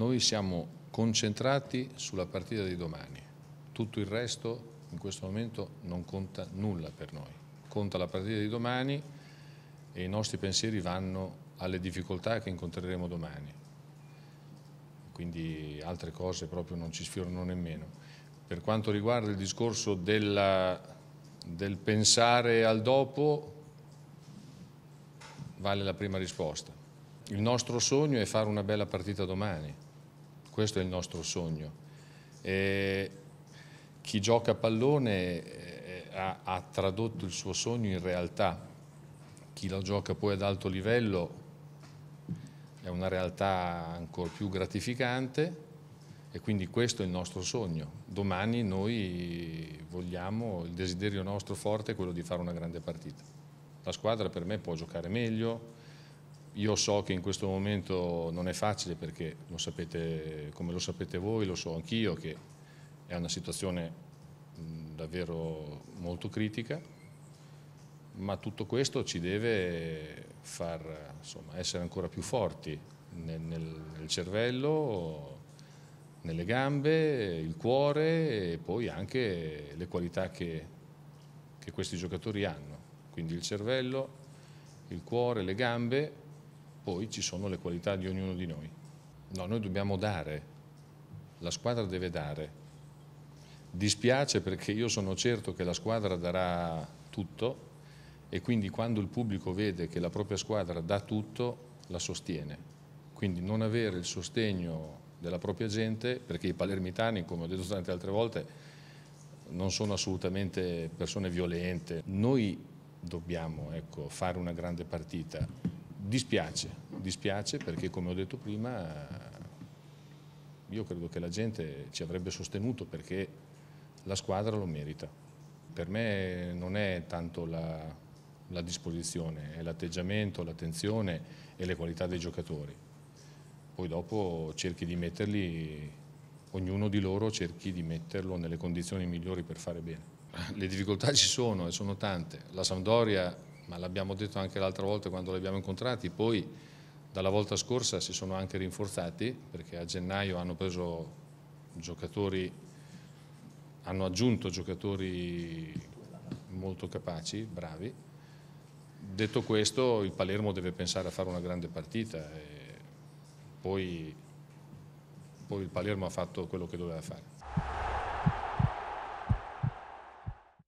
noi siamo concentrati sulla partita di domani, tutto il resto in questo momento non conta nulla per noi, conta la partita di domani e i nostri pensieri vanno alle difficoltà che incontreremo domani, quindi altre cose proprio non ci sfiorano nemmeno. Per quanto riguarda il discorso della, del pensare al dopo, vale la prima risposta. Il nostro sogno è fare una bella partita domani, questo è il nostro sogno. E chi gioca a pallone eh, ha, ha tradotto il suo sogno in realtà. Chi lo gioca poi ad alto livello è una realtà ancora più gratificante e quindi questo è il nostro sogno. Domani noi vogliamo, il desiderio nostro forte è quello di fare una grande partita. La squadra per me può giocare meglio, io so che in questo momento non è facile perché lo sapete, come lo sapete voi, lo so anch'io che è una situazione davvero molto critica, ma tutto questo ci deve far insomma, essere ancora più forti nel, nel, nel cervello, nelle gambe, il cuore e poi anche le qualità che, che questi giocatori hanno, quindi il cervello, il cuore, le gambe poi ci sono le qualità di ognuno di noi. No, noi dobbiamo dare, la squadra deve dare. Dispiace perché io sono certo che la squadra darà tutto e quindi quando il pubblico vede che la propria squadra dà tutto, la sostiene. Quindi non avere il sostegno della propria gente, perché i palermitani, come ho detto tante altre volte, non sono assolutamente persone violente. Noi dobbiamo ecco, fare una grande partita. Dispiace, dispiace perché come ho detto prima io credo che la gente ci avrebbe sostenuto perché la squadra lo merita. Per me non è tanto la, la disposizione, è l'atteggiamento, l'attenzione e le qualità dei giocatori. Poi dopo cerchi di metterli, ognuno di loro cerchi di metterlo nelle condizioni migliori per fare bene. Le difficoltà ci sono e sono tante. La Sampdoria ma l'abbiamo detto anche l'altra volta quando li abbiamo incontrati, poi dalla volta scorsa si sono anche rinforzati perché a gennaio hanno preso giocatori, hanno aggiunto giocatori molto capaci, bravi. Detto questo, il Palermo deve pensare a fare una grande partita poi, poi il Palermo ha fatto quello che doveva fare.